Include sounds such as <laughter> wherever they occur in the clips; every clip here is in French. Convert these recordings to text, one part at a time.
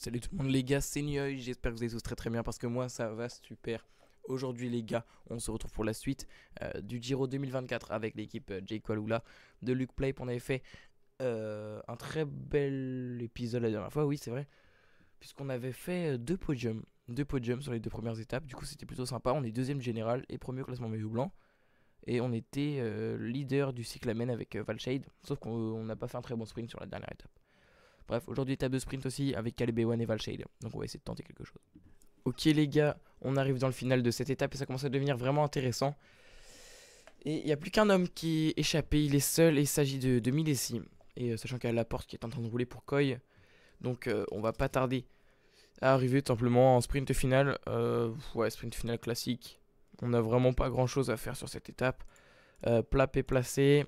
Salut tout le monde les gars, c'est Nioy, j'espère que vous allez tous très très bien parce que moi ça va super. Aujourd'hui les gars, on se retrouve pour la suite euh, du Giro 2024 avec l'équipe euh, Jake de Luke Play On avait fait euh, un très bel épisode la dernière fois, oui c'est vrai, puisqu'on avait fait euh, deux podiums, deux podiums sur les deux premières étapes. Du coup c'était plutôt sympa, on est deuxième général et premier classement maillot blanc. Et on était leader du cyclamen avec Valshade, sauf qu'on n'a pas fait un très bon sprint sur la dernière étape. Bref, aujourd'hui étape de sprint aussi avec Caleb Ewan et Valshade. Donc on va essayer de tenter quelque chose. Ok les gars, on arrive dans le final de cette étape et ça commence à devenir vraiment intéressant. Et il n'y a plus qu'un homme qui est échappé, il est seul et il s'agit de, de Et euh, sachant qu'il y a la porte qui est en train de rouler pour Koi, donc euh, on va pas tarder à arriver tout simplement en sprint final. Euh, ouais, sprint final classique. On n'a vraiment pas grand chose à faire sur cette étape. Plap est placé,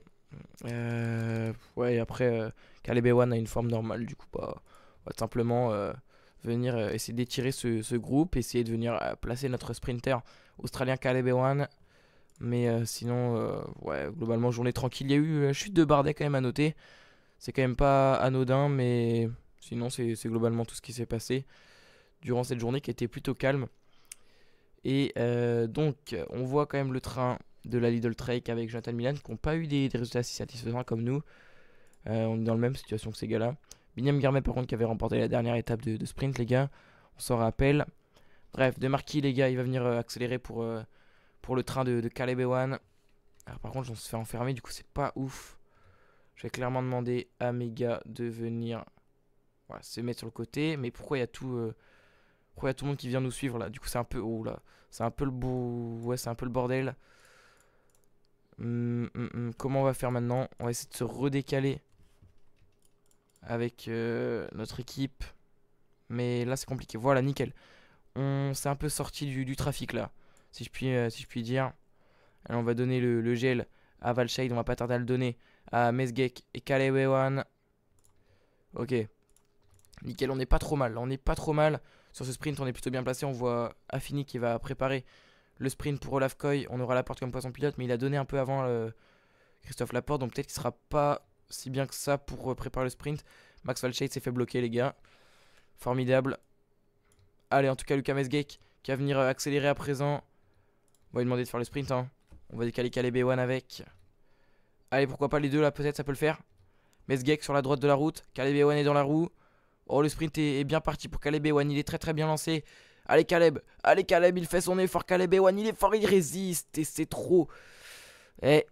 euh, ouais, après, euh, Caleb a une forme normale, du coup, pas bah, va simplement euh, venir essayer d'étirer ce, ce, groupe, essayer de venir placer notre sprinter australien Caleb Mais sinon, ouais, globalement, journée tranquille. Il y a eu une chute de Bardet quand même à noter. C'est quand même pas anodin, mais sinon, c'est globalement tout ce qui s'est passé durant cette journée qui était plutôt calme. Et donc, on voit quand même le train de la Lidl Trek avec Jonathan Milan qui n'ont pas eu des, résultats si satisfaisants comme nous. Euh, on est dans la même situation que ces gars-là. Binyam Garmet, par contre, qui avait remporté la dernière étape de, sprint, les gars, on s'en rappelle. Bref, De Marquis, les gars, il va venir euh, accélérer pour, euh, pour le train de, de Caleb Alors, par contre, on se fait enfermer, du coup, c'est pas ouf. Je vais clairement demander à mes gars de venir se mettre sur le côté. Mais pourquoi il y a tout. pourquoi y a tout le monde qui vient nous suivre là Du coup, c'est un peu. Oh là. C'est un peu le Ouais, c'est un peu le bordel. Hum, hum, hum. Comment on va faire maintenant On va essayer de se redécaler avec euh, notre équipe. Mais là, c'est compliqué. Voilà, nickel. On s'est un peu sorti du, trafic là, si je puis, euh, si je puis dire. on va donner le, gel à Valshade. On va pas tarder à le donner à Mesgek et Kalewewan. Ok. Nickel, on n'est pas trop mal. On n'est pas trop mal. Sur ce sprint, on est plutôt bien placé. On voit Affini qui va préparer le sprint pour Olaf Coy, on aura la porte comme poisson pilote, mais il a donné un peu avant euh, Christophe Laporte, donc peut-être qu'il sera pas si bien que ça pour euh, préparer le sprint. Max Valchait s'est fait bloquer, les gars. Formidable. Allez, en tout cas, Lucas Mesgeek qui va venir euh, accélérer à présent. On va lui demander de faire le sprint. Hein. On va décaler Caleb b avec. Allez, pourquoi pas les deux là, peut-être ça peut le faire. Mesgeek sur la droite de la route. Caleb b est dans la roue. Oh, le sprint est, bien parti pour Caleb One. Il est très très bien lancé. Allez Caleb, allez Caleb, il fait son effort Caleb Ewan, il est fort, il résiste et c'est trop. Et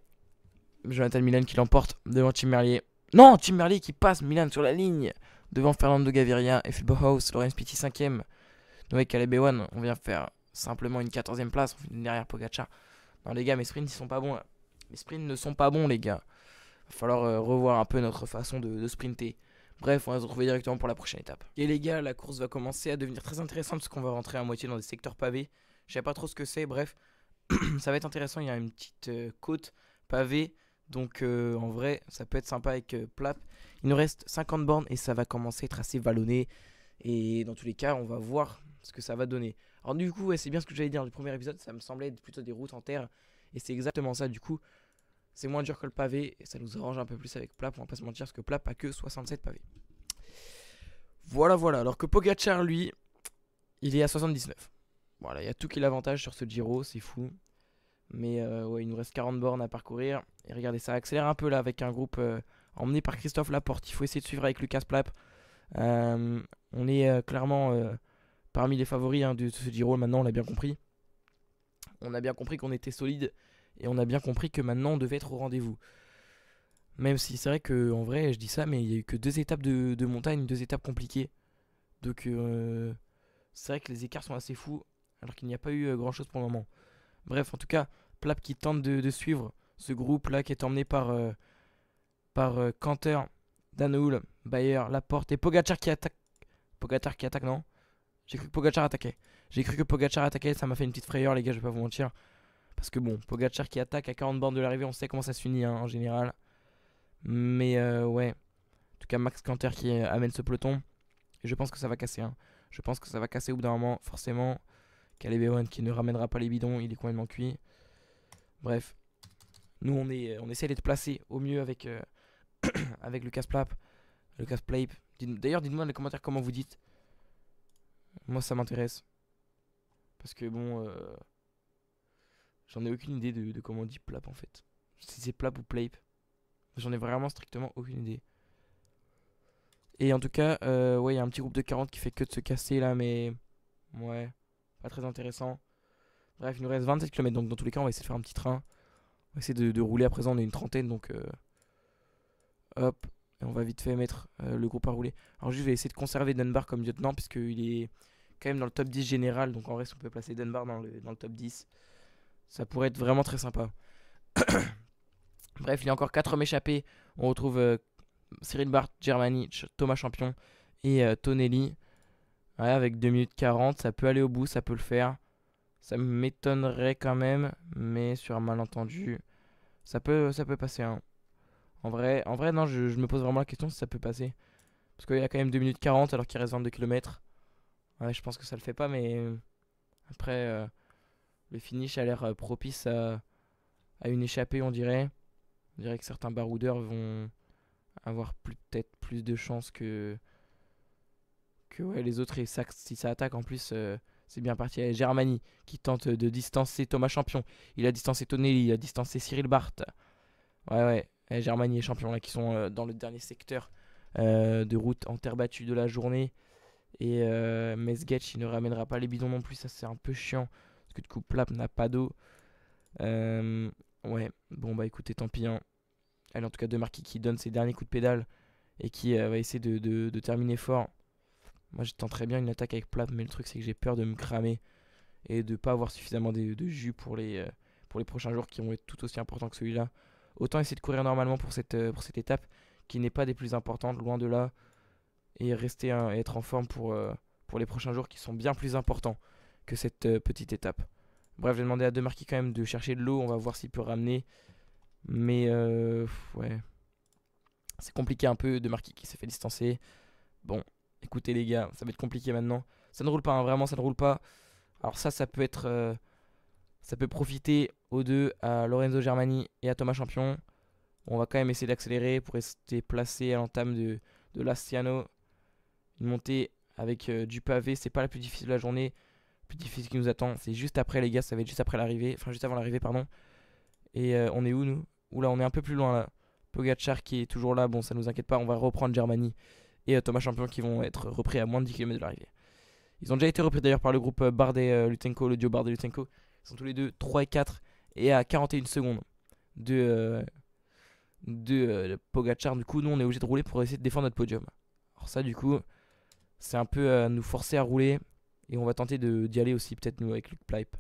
Jonathan Milan qui l'emporte devant Tim Merlier. Non, Tim Merlier qui passe Milan sur la ligne devant Fernando Gaviria et Phil House, Lorenz Pitti 5ème. Noé Caleb Ewan, on vient faire simplement une 14 place, on derrière Pogacar. Non les gars, mes sprints ils sont pas bons. les hein. Mes sprints ne sont pas bons les gars. Va falloir euh, revoir un peu notre façon de, de sprinter. Bref, on va se retrouver directement pour la prochaine étape. Et les gars, la course va commencer à devenir très intéressante parce qu'on va rentrer à moitié dans des secteurs pavés. Je sais pas trop ce que c'est, bref, <clears throat> ça va être intéressant. Il y a une petite euh, côte pavée, donc euh, en vrai, ça peut être sympa avec euh, Plap. Il nous reste 50 bornes et ça va commencer à être assez vallonné. Et dans tous les cas, on va voir ce que ça va donner. Alors du coup, c'est bien ce que j'allais dire dans le premier épisode, ça me semblait être plutôt des routes en terre. Et c'est exactement ça du coup. C'est moins dur que le pavé et ça nous arrange un peu plus avec Plap. On va pas se mentir parce que Plap a que 67 pavés. Voilà, voilà. Alors que Pogachar, lui, il est à 79. Voilà, il y a tout qui est l'avantage sur ce Giro, c'est fou. Mais euh, ouais, il nous reste 40 bornes à parcourir. Et regardez, ça accélère un peu là avec un groupe euh, emmené par Christophe Laporte. Il faut essayer de suivre avec Lucas Plap. Euh, on est clairement parmi les favoris hein, de, ce Giro, maintenant on l'a bien compris. On a bien compris qu'on était solide et on a bien compris que maintenant on devait être au rendez-vous. Même si c'est vrai que en vrai, je dis ça, mais il n'y a eu que deux étapes de, montagne, deux étapes compliquées. Donc euh, c'est vrai que les écarts sont assez fous, alors qu'il n'y a pas eu euh, grand-chose pour le moment. Bref, en tout cas, Plap qui tente de, suivre ce groupe-là qui est emmené par, euh, par Canter, Danoul, Bayer, Laporte et Pogachar qui attaque. Pogachar qui attaque, non J'ai cru que Pogachar attaquait. J'ai cru que Pogachar attaquait, ça m'a fait une petite frayeur, les gars, je vais pas vous mentir. Parce que bon, Pogachar qui attaque à 40 bornes de l'arrivée, on sait comment ça s'unit finit hein, en général. Mais euh, ouais. En tout cas, Max Canter qui amène ce peloton. je pense que ça va casser. Hein. Je pense que ça va casser au bout d'un moment, forcément. Caleb qui ne ramènera pas les bidons, il est complètement cuit. Bref. Nous, on, est, on essaie d'être placé au mieux avec, euh, <coughs> avec Lucas Plap. Lucas Plape. D'ailleurs, dites-moi dans les commentaires comment vous dites. Moi, ça m'intéresse. Parce que bon. Euh J'en ai aucune idée de, comment on dit plap en fait. Si c'est plap ou plape. J'en ai vraiment strictement aucune idée. Et en tout cas, euh, ouais, il y a un petit groupe de 40 qui fait que de se casser là, mais. Ouais, pas très intéressant. Bref, il nous reste 27 km, donc dans tous les cas, on va essayer de faire un petit train. On va essayer de, rouler à présent, on est une trentaine, donc. Euh, hop, et on va vite fait mettre euh, le groupe à rouler. Alors, juste, je vais essayer de conserver Dunbar comme lieutenant, puisqu'il est quand même dans le top 10 général, donc en reste, on peut placer Dunbar dans dans le top 10. Ça pourrait être vraiment très sympa. <coughs> Bref, il y a encore 4 hommes échappés. On retrouve euh, Cyril Bart, Germani, Thomas Champion et euh, Tonelli. Ouais, avec 2 minutes 40, ça peut aller au bout, ça peut le faire. Ça m'étonnerait quand même, mais sur un malentendu, ça peut, ça peut passer. Hein. En, vrai, en vrai, non, je, me pose vraiment la question si ça peut passer. Parce qu'il y a quand même 2 minutes 40 alors qu'il reste 22 km. Ouais, je pense que ça le fait pas, mais euh, après, le finish a l'air euh, propice à, une échappée, on dirait. On dirait que certains baroudeurs vont avoir peut-être plus de chances que, les autres. Et si ça attaque, en plus, euh, c'est bien parti. Allez, Germanie qui tente de distancer Thomas Champion. Il a distancé Tonelli, il a distancé Cyril Barthes. Ouais, ouais. Allez, Germanie et Champion là qui sont euh, dans le dernier secteur de route en terre battue de la journée. Et euh, il ne ramènera pas les bidons non plus, ça c'est un peu chiant que du coup Plap n'a pas d'eau. Euh, ouais, bon bah écoutez, tant pis. elle hein. en tout cas, De marqui qui donne ses derniers coups de pédale et qui euh, va essayer de, terminer fort. Moi, j'attends très bien une attaque avec Plap, mais le truc, c'est que j'ai peur de me cramer et de pas avoir suffisamment de, jus pour les, euh, pour les prochains jours qui vont être tout aussi importants que celui-là. Autant essayer de courir normalement pour cette, pour cette étape qui n'est pas des plus importantes, loin de là, et rester être en forme pour, pour les prochains jours qui sont bien plus importants cette euh, petite étape. Bref, j'ai demandé à deux quand même de chercher de l'eau. On va voir s'il peut ramener. Mais euh, ouais. C'est compliqué un peu de qui s'est fait distancer. Bon, écoutez les gars, ça va être compliqué maintenant. Ça ne roule pas, hein, vraiment, ça ne roule pas. Alors ça, ça peut être... Euh, ça peut profiter aux deux, à Lorenzo Germani et à Thomas Champion. On va quand même essayer d'accélérer pour rester placé à l'entame de, Lastiano. Une montée avec du pavé, c'est pas la plus difficile de la journée plus difficile qui nous attend. C'est juste après, les gars, ça va être juste après l'arrivée. Enfin, juste avant l'arrivée, pardon. Et euh, on est où, nous Oula, on est un peu plus loin, là. Pogachar qui est toujours là, bon, ça nous inquiète pas, on va reprendre Germanie. Et euh, Thomas Champion qui vont être repris à moins de 10 km de l'arrivée. Ils ont déjà été repris d'ailleurs par le groupe euh, Bardet-Lutenko, le duo Bardet-Lutenko. Ils sont tous les deux 3 et 4 et à 41 secondes de, de, Pogachar. Du coup, nous, on est obligé de rouler pour essayer de défendre notre podium. Alors ça, du coup, c'est un peu nous forcer à rouler et on va tenter d'y aller aussi, peut-être nous, avec Luke Plype.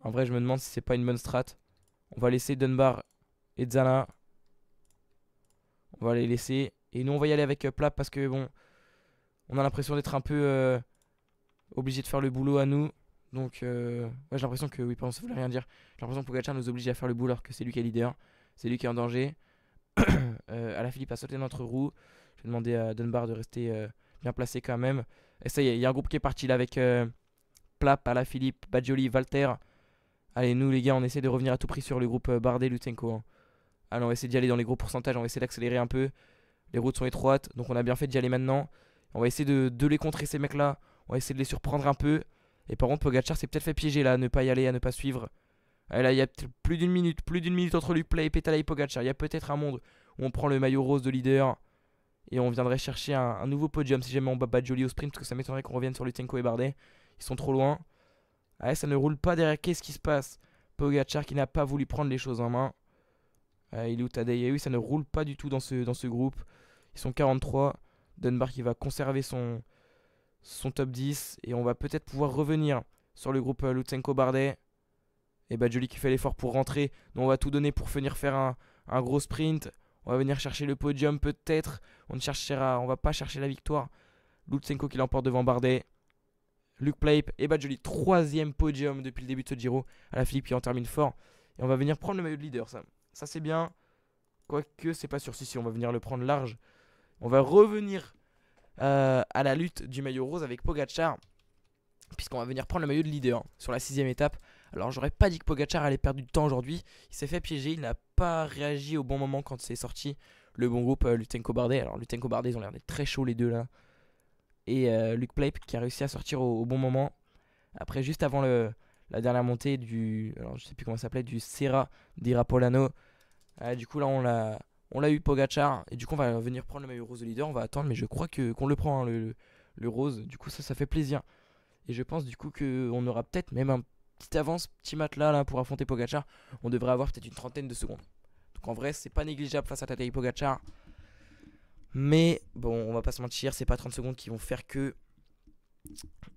En vrai, je me demande si c'est pas une bonne strat. On va laisser Dunbar et Zana. On va les laisser. Et nous, on va y aller avec euh, Plap parce que, bon, on a l'impression d'être un peu euh, obligé de faire le boulot à nous. Donc, euh, j'ai l'impression que, oui, pardon, ça voulait rien dire. J'ai l'impression que Pogacar nous oblige à faire le boulot alors que c'est lui qui est leader. C'est lui qui est en danger. <coughs> euh, la Philippe a sauté notre roue. Je vais demander à Dunbar de rester euh, bien placé quand même. Et ça y est, il y a un groupe qui est parti là avec euh, Plap, Philippe Badjoli, Valter. Allez, nous les gars, on essaie de revenir à tout prix sur le groupe euh, Bardet, Lutenko hein. Allez, on va essayer d'y aller dans les gros pourcentages, on va essayer d'accélérer un peu. Les routes sont étroites, donc on a bien fait d'y aller maintenant. On va essayer de, de les contrer ces mecs-là, on va essayer de les surprendre un peu. Et par contre, Pogachar s'est peut-être fait piéger là, à ne pas y aller, à ne pas suivre. Allez là, il y a plus d'une minute, plus d'une minute entre Luplay, Pétala et Pogachar. Il y a peut-être un monde où on prend le maillot rose de leader et on viendrait chercher un, nouveau podium si jamais on bat Badjoli au sprint, parce que ça m'étonnerait qu'on revienne sur Lutenko et Bardet. Ils sont trop loin. ah ça ne roule pas derrière. Qu'est-ce qui se passe Pogachar qui n'a pas voulu prendre les choses en main. ah il est où eh oui, ça ne roule pas du tout dans ce, dans ce groupe. Ils sont 43. Dunbar qui va conserver son, son top 10. Et on va peut-être pouvoir revenir sur le groupe euh, Lutsenko-Bardet. Et Badjoli qui fait l'effort pour rentrer. Donc on va tout donner pour finir faire un, un gros sprint. On va venir chercher le podium peut-être. On ne cherchera, on va pas chercher la victoire. Lutsenko qui l'emporte devant Bardet. Luke Plaype et Badjoli, troisième podium depuis le début de ce Giro. À la Philippe qui en termine fort. Et on va venir prendre le maillot de leader, ça. Ça c'est bien. Quoique c'est pas sur si on va venir le prendre large. On va revenir euh, à la lutte du maillot rose avec Pogachar. Puisqu'on va venir prendre le maillot de leader hein, sur la sixième étape. Alors j'aurais pas dit que Pogachar allait perdre du temps aujourd'hui. Il s'est fait piéger, il n'a pas réagi au bon moment quand c'est sorti le bon groupe euh, Lutenko Bardet. Alors Lutenko Bardet, ils ont l'air d'être très chauds les deux là. Et euh, Luc Luke qui a réussi à sortir au, bon moment. Après, juste avant le, la dernière montée du. Alors je sais plus comment ça s'appelait, du Serra di euh, du coup là on l'a. On l'a eu Pogachar et du coup on va venir prendre le maillot rose leader, on va attendre mais je crois que qu'on le prend hein, le, le rose, du coup ça ça fait plaisir. Et je pense du coup qu'on aura peut-être même un petite avance, petit matelas là pour affronter Pogachar, on devrait avoir peut-être une trentaine de secondes. Donc en vrai, c'est pas négligeable face à Tatei Pogachar. Mais bon, on va pas se mentir, c'est pas 30 secondes qui vont faire que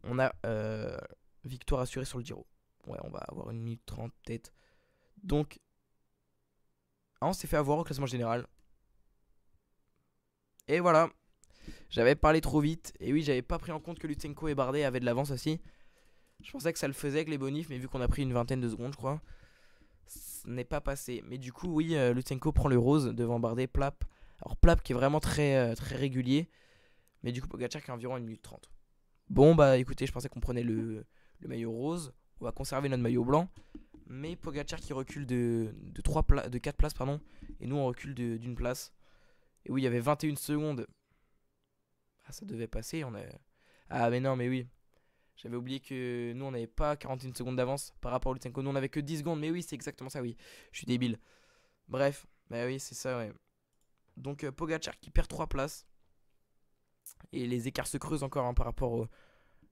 on a euh, victoire assurée sur le Giro. Ouais, on va avoir une minute 30 peut-être. Donc, ah, on s'est fait avoir au classement général. Et voilà. J'avais parlé trop vite. Et oui, j'avais pas pris en compte que Lutsenko et Bardet avaient de l'avance aussi. Je pensais que ça le faisait avec les bonifs, mais vu qu'on a pris une vingtaine de secondes, je crois, ce n'est pas passé. Mais du coup, oui, euh, Lutsenko prend le rose devant Bardet, Plap. Alors Plap qui est vraiment très, euh, très régulier, mais du coup Pogacar qui a environ 1 minute 30. Bon, bah écoutez, je pensais qu'on prenait le, maillot rose, on va conserver notre maillot blanc, mais Pogacar qui recule de, de, 3 de 4 places, pardon, et nous on recule d'une place. Et oui, il y avait 21 secondes. Ah, ça devait passer, on a... Ah, mais non, mais oui. J'avais oublié que nous, on n'avait pas 41 secondes d'avance par rapport au Lutsenko. Nous, on n'avait que 10 secondes. Mais oui, c'est exactement ça, oui. Je suis débile. Bref, bah oui, c'est ça, ouais. Donc, euh, Pogacar Pogachar qui perd 3 places. Et les écarts se creusent encore hein, par rapport au,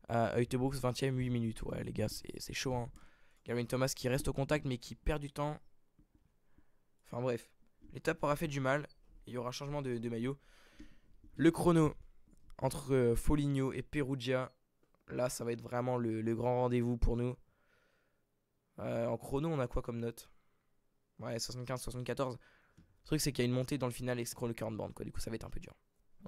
à Heutebrooks, 20 ème 8 minutes. Ouais, les gars, c'est chaud. Hein. Gavin Thomas qui reste au contact, mais qui perd du temps. Enfin, bref. L'étape aura fait du mal. Il y aura changement de, maillot. Le chrono entre euh, Foligno et Perugia Là, ça va être vraiment le, grand rendez-vous pour nous. Euh, en chrono, on a quoi comme note Ouais, 75, 74. Le truc, c'est qu'il y a une montée dans le final et c'est le current band. quoi. Du coup, ça va être un peu dur.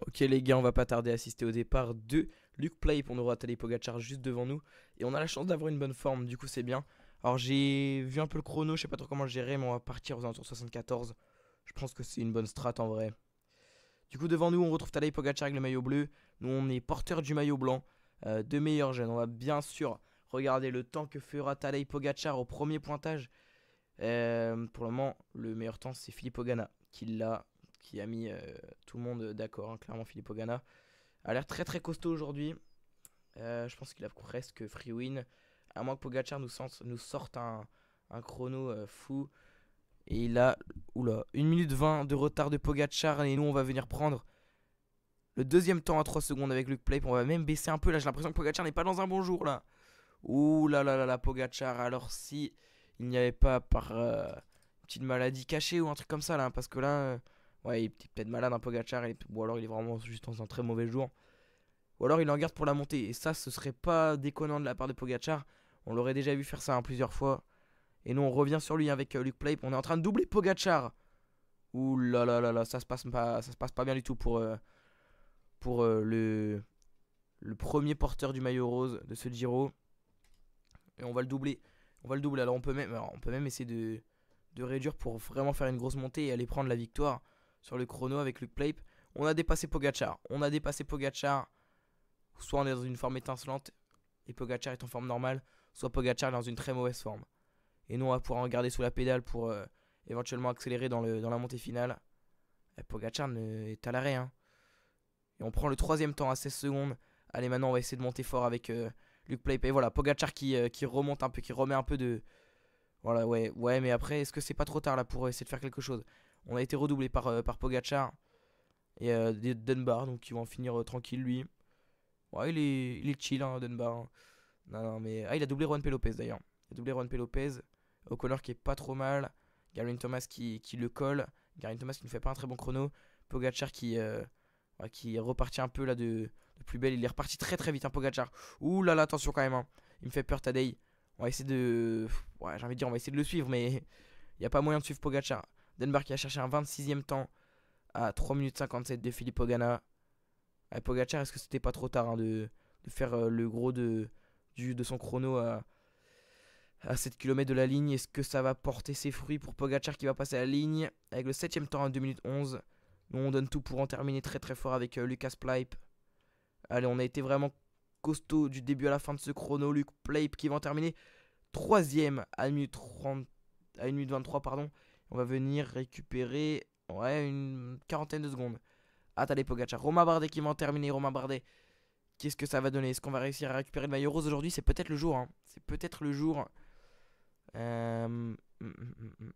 Ok, les gars, on va pas tarder à assister au départ de Luke Play pour nous rattraper Pogachar juste devant nous. Et on a la chance d'avoir une bonne forme, du coup, c'est bien. Alors, j'ai vu un peu le chrono, je sais pas trop comment le gérer, mais on va partir aux alentours 74. Je pense que c'est une bonne strat en vrai. Du coup, devant nous, on retrouve Talay Pogachar avec le maillot bleu. Nous, on est porteur du maillot blanc. Euh, de meilleurs jeunes. On va bien sûr regarder le temps que fera Tadej Pogachar au premier pointage. Euh, pour le moment, le meilleur temps, c'est Philippe Ogana qui l'a, qui a mis euh, tout le monde d'accord. Hein, clairement, Philippe Ogana a l'air très très costaud aujourd'hui. je pense qu'il a presque free win. À moins que Pogachar nous, nous, sorte un, chrono fou. Et il a là 1 minute 20 de retard de Pogachar. Et nous, on va venir prendre le deuxième temps à 3 secondes avec Luke Play. On va même baisser un peu. Là, j'ai l'impression que Pogachar n'est pas dans un bon jour. Là. Ouh là là là là, Pogachar, Alors, si il n'y avait pas par euh, une petite maladie cachée ou un truc comme ça, là. Parce que là, euh, ouais, il est peut-être malade, un hein, Pogachar, ou alors, il est vraiment juste dans un très mauvais jour. Ou alors, il en garde pour la montée. Et ça, ce serait pas déconnant de la part de pogachar On l'aurait déjà vu faire ça hein, plusieurs fois. Et nous, on revient sur lui avec Luc euh, Luke Play. On est en train de doubler Pogachar. Ouh là là là là, ça se passe pas, ça se passe pas bien du tout pour, pour euh, le, premier porteur du maillot rose de ce Giro. Et on va le doubler. On va le doubler. Alors on peut même, on peut même essayer de, réduire pour vraiment faire une grosse montée et aller prendre la victoire sur le chrono avec Luke Play. On a dépassé Pogachar. On a dépassé Pogachar. Soit on est dans une forme étincelante et Pogachar est en forme normale, soit Pogachar est dans une très mauvaise forme. Et nous on va pouvoir en garder sous la pédale pour euh, éventuellement accélérer dans, la montée finale. Pogachar est à l'arrêt. Hein on prend le troisième temps à 16 secondes. Allez, maintenant, on va essayer de monter fort avec Luc euh, Luke Et Voilà, Pogachar euh, qui, remonte un peu, qui remet un peu de. Voilà, ouais, ouais, mais après, est-ce que c'est pas trop tard là pour essayer de faire quelque chose On a été redoublé par, euh, par Pogachar et Dunbar, donc ils vont en finir tranquille lui. Ouais, il est, il est chill, hein, Dunbar. Hein. Non, non, mais. Ah, il a doublé Juan P. d'ailleurs. Il a doublé Juan P. Lopez. O'Connor qui est pas trop mal. Garin Thomas qui, qui le colle. Garin Thomas qui ne fait pas un très bon chrono. Pogachar qui, qui est reparti un peu là de, plus belle. Il est reparti très très vite, un hein, Pogacar. Ouh là là, attention quand même. Hein. Il me fait peur, Tadei. On va essayer de. Ouais, j'ai envie de dire, on va essayer de le suivre, mais il <laughs> n'y a pas moyen de suivre pogachar Denmark qui a cherché un 26ème temps à 3 minutes 57 de Philippe Pogana À eh, pogachar est-ce que c'était pas trop tard hein, de, faire euh, le gros de, du, de son chrono à, 7 km de la ligne Est-ce que ça va porter ses fruits pour Pogachar qui va passer à la ligne avec le 7ème temps à 2 minutes 11 on donne tout pour en terminer très très fort avec euh, Lucas Plype. Allez, on a été vraiment costaud du début à la fin de ce chrono. Lucas Plaip qui va en terminer troisième à 1 minute, 30, à minute 23. Pardon. On va venir récupérer ouais, une quarantaine de secondes. Attendez Pogacar. Romain Bardet qui va en terminer. Romain Bardet, qu'est-ce que ça va donner Est-ce qu'on va réussir à récupérer le maillot rose aujourd'hui C'est peut-être le jour. Hein. C'est peut-être le jour. Euh, hum, hum,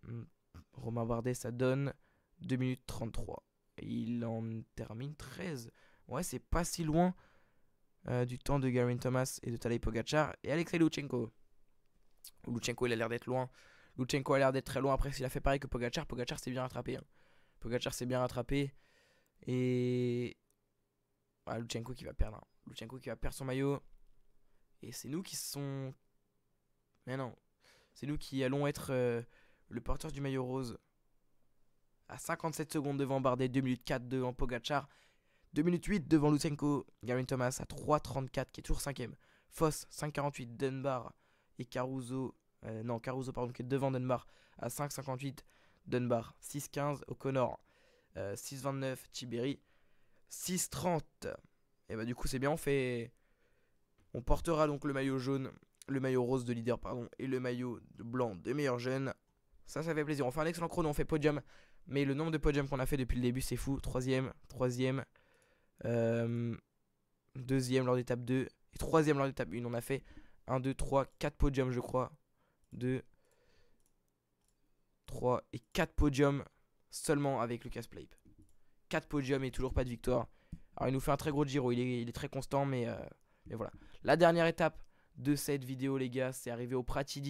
hum, Romain Bardet, ça donne 2 minutes 33 il en termine 13. Ouais, c'est pas si loin euh, du temps de Garin Thomas et de Talay Pogacar et Alexei Luchenko. Luchenko, il a l'air d'être loin. Luchenko a l'air d'être très loin. Après, s'il a fait pareil que Pogacar, Pogacar s'est bien rattrapé. Pogachar hein. Pogacar s'est bien rattrapé. Et. Ah, Luchenko qui va perdre. Hein. qui va perdre son maillot. Et c'est nous qui sommes Mais non. C'est nous qui allons être euh, le porteur du maillot rose à 57 secondes devant Bardet, 2 minutes 4 devant Pogachar, 2 minutes 8 devant Lutsenko, Gary Thomas à 3.34 qui est toujours 5ème, Foss 5.48, Dunbar et Caruso, euh, non Caruso pardon qui est devant Dunbar à 5.58, Dunbar 6.15, O'Connor 6.29, Tiberi 6.30. Et bah du coup c'est bien, on fait... On portera donc le maillot jaune, le maillot rose de leader pardon, et le maillot blanc de meilleur jeune. Ça, ça fait plaisir. On fait un excellent chrono, on fait podium mais le nombre de podiums qu'on a fait depuis le début, c'est fou. Troisième, troisième, euh, deuxième lors d'étape 2 et troisième lors d'étape 1. On a fait 1, 2, 3, 4 podiums, je crois. 2, 3 et 4 podiums seulement avec Lucas Play 4 podiums et toujours pas de victoire. Alors il nous fait un très gros Giro, il est, très constant, mais, euh, voilà. La dernière étape de cette vidéo, les gars, c'est arrivé au Prati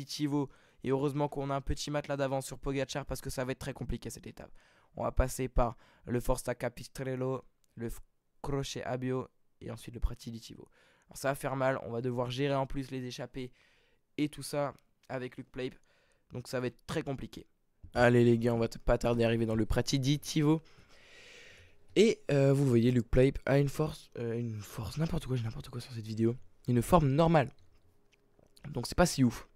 et heureusement qu'on a un petit matelas d'avance sur Pogachar parce que ça va être très compliqué cette étape. On va passer par le Forza Capistrello, le Crochet Abio et ensuite le pratiditivo Alors ça va faire mal, on va devoir gérer en plus les échappées et tout ça avec Luke Plape. Donc ça va être très compliqué. Allez les gars, on va pas tarder à arriver dans le pratiditivo Et euh, vous voyez, Luke Plape a une force, euh, une force, n'importe quoi, j'ai n'importe quoi sur cette vidéo. Une forme normale. Donc c'est pas si ouf.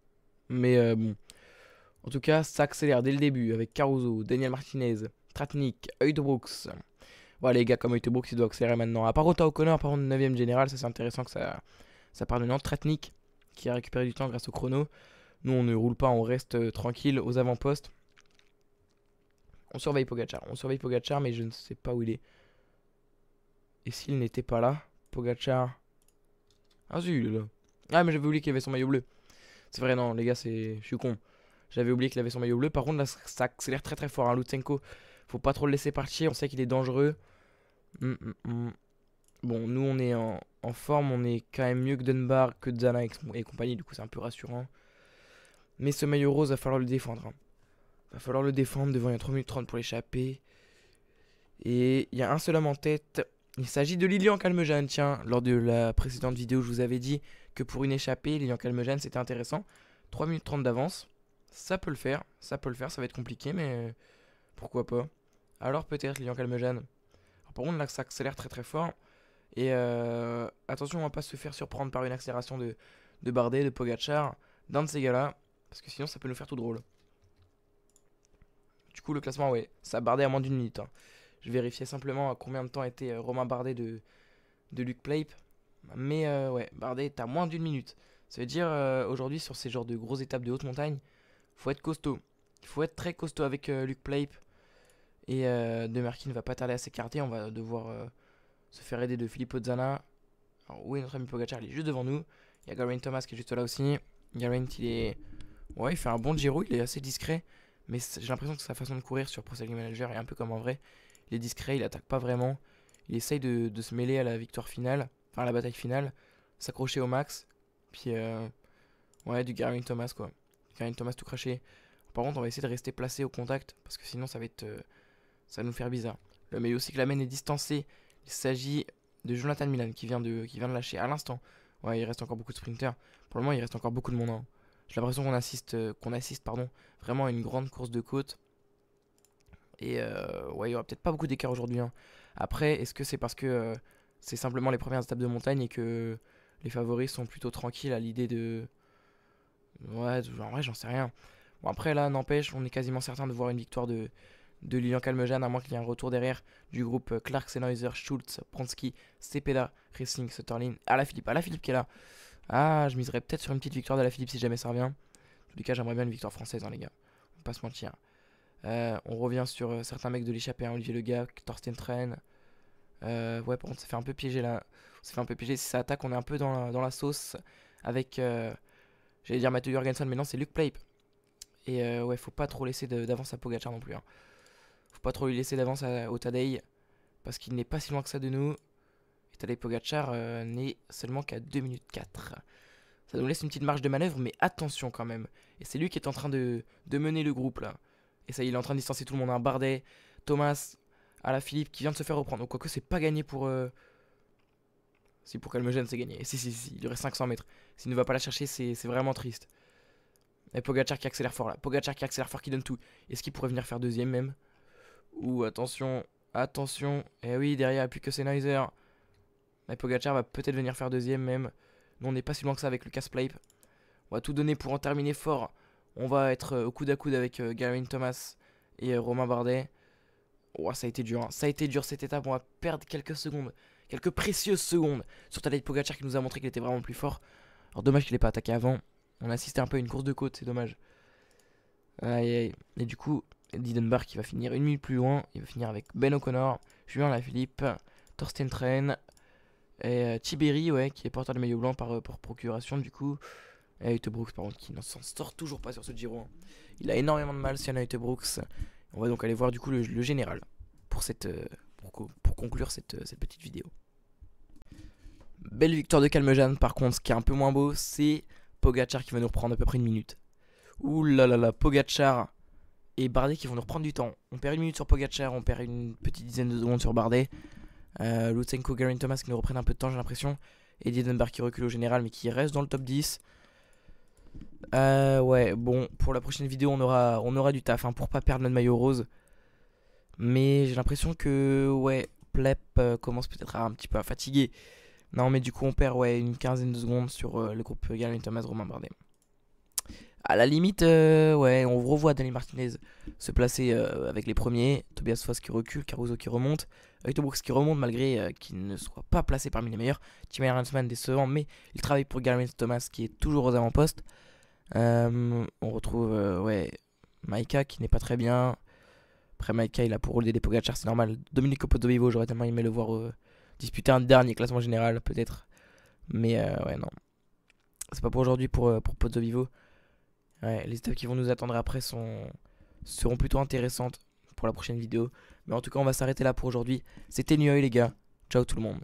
Mais euh, bon, en tout cas, ça accélère dès le début avec Caruso, Daniel Martinez, Tratnik, Hoyt Voilà, les gars, comme Hoyt Brooks, il doit accélérer maintenant. À part Ota O'Connor, par contre, 9ème général, ça c'est intéressant que ça, ça parle de Nantes. Tratnik qui a récupéré du temps grâce au chrono. Nous, on ne roule pas, on reste euh, tranquille aux avant-postes. On surveille Pogachar, on surveille Pogachar, mais je ne sais pas où il est. Et s'il n'était pas là, Pogachar. Ah, zut, là. Ah, mais j'avais oublié qu'il avait son maillot bleu. C'est vrai, non, les gars, c'est. Je suis con. J'avais oublié qu'il avait son maillot bleu. Par contre, là, ça accélère très très fort. Hein. Lutsenko, faut pas trop le laisser partir. On sait qu'il est dangereux. Hum, hum, hum. Bon, nous, on est en, forme. On est quand même mieux que Dunbar, que Zana et, compagnie. Du coup, c'est un peu rassurant. Mais ce maillot rose, va falloir le défendre. Hein. Va falloir le défendre devant il y a 3 minutes 30 pour l'échapper. Et il y a un seul homme en tête. Il s'agit de Lilian Calmejane. Tiens, lors de la précédente vidéo, je vous avais dit que pour une échappée, Lilian Calmejane, c'était intéressant. 3 minutes 30 d'avance. Ça peut le faire, ça peut le faire, ça va être compliqué, mais pourquoi pas. Alors peut-être Lyon Calmejane. par contre, là, ça accélère très très fort. Et euh, attention, on va pas se faire surprendre par une accélération de, de Bardet, de Pogachar, d'un de ces gars-là, parce que sinon ça peut nous faire tout drôle. Du coup, le classement, ouais, ça a Bardet à moins d'une minute. Hein. Je vérifiais simplement à combien de temps était euh, Romain Bardet de, de Luc Mais euh, ouais, Bardet est à moins d'une minute. Ça veut dire aujourd'hui sur ces genres de grosses étapes de haute montagne, faut être costaud. Il faut être très costaud avec Luc euh, Luke Plape. Et euh, ne va pas tarder à s'écarter. On va devoir euh, se faire aider de Filippo Zana. Alors, où est notre ami Pogacar Il est juste devant nous. Il y a Thomas qui est juste là aussi. Garin il est. Ouais, il fait un bon Giro. Il est assez discret. Mais j'ai l'impression que sa façon de courir sur Pro Manager est un peu comme en vrai. Il est discret, il attaque pas vraiment. Il essaye de, se mêler à la victoire finale. Enfin, à la bataille finale. S'accrocher au max. Puis. Euh, ouais, du Garin Thomas, quoi. Thomas tout craché. Par contre, on va essayer de rester placé au contact parce que sinon, ça va être, euh, ça nous faire bizarre. Le meilleur aussi que la main est distancée. Il s'agit de Jonathan Milan qui vient de, qui vient de lâcher à l'instant. Ouais, il reste encore beaucoup de sprinters. Pour le moment, il reste encore beaucoup de monde. Hein. J'ai l'impression qu'on assiste, euh, qu'on assiste, pardon, vraiment à une grande course de côte. Et euh, ouais, il y aura peut-être pas beaucoup d'écart aujourd'hui. Hein. Après, est-ce que c'est parce que c'est simplement les premières étapes de montagne et que les favoris sont plutôt tranquilles à l'idée de, Ouais, en vrai, j'en sais rien. Bon, après, là, n'empêche, on est quasiment certain de voir une victoire de, de Lilian Calmejane, à moins qu'il y ait un retour derrière du groupe euh, Clark, Sennheiser, Schultz, Pronsky, Cepeda, Racing, Sutterling... Ah, la Philippe, ah, la Philippe qui est là. Ah, je miserais peut-être sur une petite victoire de la Philippe si jamais ça revient. En tous cas, j'aimerais bien une victoire française, hein, les gars. On va pas se mentir. Euh, on revient sur euh, certains mecs de l'échappée, hein, Olivier Lega, Thorsten Train. ouais, par contre, ça fait un peu piéger là. Ça fait un peu piéger. Si ça attaque, on est un peu dans dans la sauce avec J'allais dire Mathieu Jorgensen, mais non, c'est Luke Plape. Et euh, ouais, faut pas trop laisser d'avance à Pogachar non plus. Hein. Faut pas trop lui laisser d'avance au Tadei, parce qu'il n'est pas si loin que ça de nous. Et Tadei Pogachar euh, n'est seulement qu'à 2 minutes 4. Ça nous laisse une petite marge de manœuvre, mais attention quand même. Et c'est lui qui est en train de, mener le groupe là. Et ça, il est en train de distancer tout le monde. Un hein. Bardet, Thomas, à la Philippe qui vient de se faire reprendre. Donc, quoique c'est pas gagné pour, euh, si pour qu'elle me gêne, c'est gagné. Si, si, si, il lui reste 500 mètres. S'il ne va pas la chercher, c'est vraiment triste. Et Pogachar qui accélère fort là. Pogachar qui accélère fort, qui donne tout. Est-ce qu'il pourrait venir faire deuxième même Ou attention, attention. Eh oui, derrière, plus que Sennheiser. Et Pogachar va peut-être venir faire deuxième même. Nous, on n'est pas si loin que ça avec Lucas Pipe. On va tout donner pour en terminer fort. On va être euh, au coude à coude avec euh, Thomas et euh, Romain Bardet. Oh, ça a été dur. Hein. Ça a été dur cette étape. On va perdre quelques secondes quelques précieuses secondes sur Tadej Pogacar qui nous a montré qu'il était vraiment plus fort. Alors dommage qu'il n'ait pas attaqué avant. On a assisté un peu à une course de côte, c'est dommage. Aïe, aïe. Et du coup, Didenbar qui va finir une minute plus loin. Il va finir avec Ben O'Connor, Julien Lafilippe, Thorsten train et euh, Tiberi, ouais, qui est porteur de maillot blanc par, euh, pour procuration du coup. Et Brooks, par contre, qui ne s'en sort toujours pas sur ce Giro. Hein. Il a énormément de mal, Sian Brooks. On va donc aller voir du coup le, général pour cette, euh, pour, conclure euh, cette, petite vidéo. Belle victoire de Calmejan par contre, ce qui est un peu moins beau, c'est Pogachar qui va nous reprendre à peu près une minute. Ouh là là là, Pogachar et Bardet qui vont nous reprendre du temps. On perd une minute sur Pogachar, on perd une petite dizaine de secondes sur Bardet. Euh, Lutsenko, Garin Thomas qui nous reprennent un peu de temps, j'ai l'impression. Et Diedenberg qui recule au général, mais qui reste dans le top 10. Euh, ouais, bon, pour la prochaine vidéo, on aura, on aura du taf hein, pour pas perdre notre maillot rose. Mais j'ai l'impression que, ouais, Plep euh, commence peut-être à un petit peu à fatiguer. Non, mais du coup, on perd ouais, une quinzaine de secondes sur euh, le groupe Galen Thomas Romain Bardet. À la limite, euh, ouais, on revoit Dani Martinez se placer avec les premiers. Tobias Foss qui recule, Caruso qui remonte, Hector Brooks qui remonte malgré qu'il ne soit pas placé parmi les meilleurs. Tim Ransman décevant, mais il travaille pour Galen Thomas qui est toujours aux avant-postes. on retrouve ouais, Maika qui n'est pas très bien, après, Maïka, il a pour rôle des Pogacar, c'est normal. Dominique Vivo, j'aurais tellement aimé le voir euh, disputer un dernier classement général, peut-être. Mais euh, ouais, non. C'est pas pour aujourd'hui pour, euh, pour Ouais, les étapes qui vont nous attendre après sont... seront plutôt intéressantes pour la prochaine vidéo. Mais en tout cas, on va s'arrêter là pour aujourd'hui. C'était Nuoy, les gars. Ciao tout le monde.